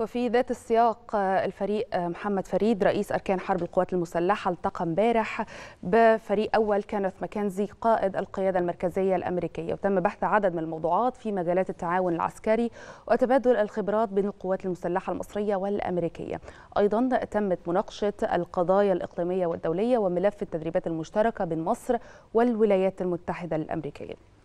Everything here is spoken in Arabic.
وفي ذات السياق الفريق محمد فريد رئيس أركان حرب القوات المسلحة التقى امبارح بفريق أول كانث ماكنزي قائد القيادة المركزية الأمريكية وتم بحث عدد من الموضوعات في مجالات التعاون العسكري وتبادل الخبرات بين القوات المسلحة المصرية والأمريكية أيضا تمت مناقشة القضايا الإقليمية والدولية وملف التدريبات المشتركة بين مصر والولايات المتحدة الأمريكية